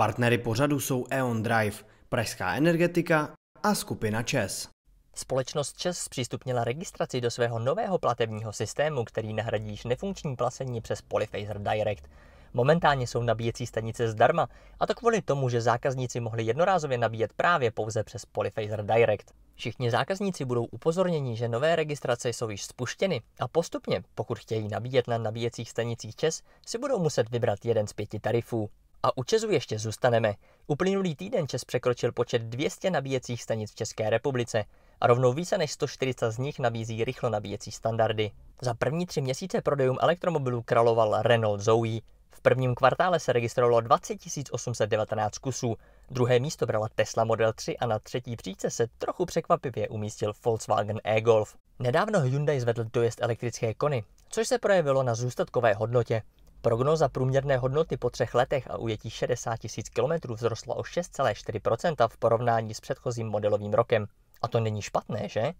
Partnery pořadu jsou E.ON Drive, Pražská energetika a skupina ČES. Společnost ČES zpřístupnila registraci do svého nového platebního systému, který nahradí již nefunkční placení přes Polyphaser Direct. Momentálně jsou nabíjecí stanice zdarma, a to kvůli tomu, že zákazníci mohli jednorázově nabíjet právě pouze přes Polyphaser Direct. Všichni zákazníci budou upozorněni, že nové registrace jsou již spuštěny a postupně, pokud chtějí nabíjet na nabíjecích stanicích ČES, si budou muset vybrat jeden z pěti tarifů. A u Česu ještě zůstaneme. Uplynulý týden Čes překročil počet 200 nabíjecích stanic v České republice a rovnou více než 140 z nich nabízí rychlo nabíjecí standardy. Za první tři měsíce prodejům elektromobilů kraloval Renault Zoe. V prvním kvartále se registrovalo 20 819 kusů, druhé místo brala Tesla Model 3 a na třetí příčce se trochu překvapivě umístil Volkswagen e-Golf. Nedávno Hyundai zvedl dojezd elektrické kony, což se projevilo na zůstatkové hodnotě. Prognoza průměrné hodnoty po třech letech a ujetí 60 000 km vzrostla o 6,4% v porovnání s předchozím modelovým rokem. A to není špatné, že?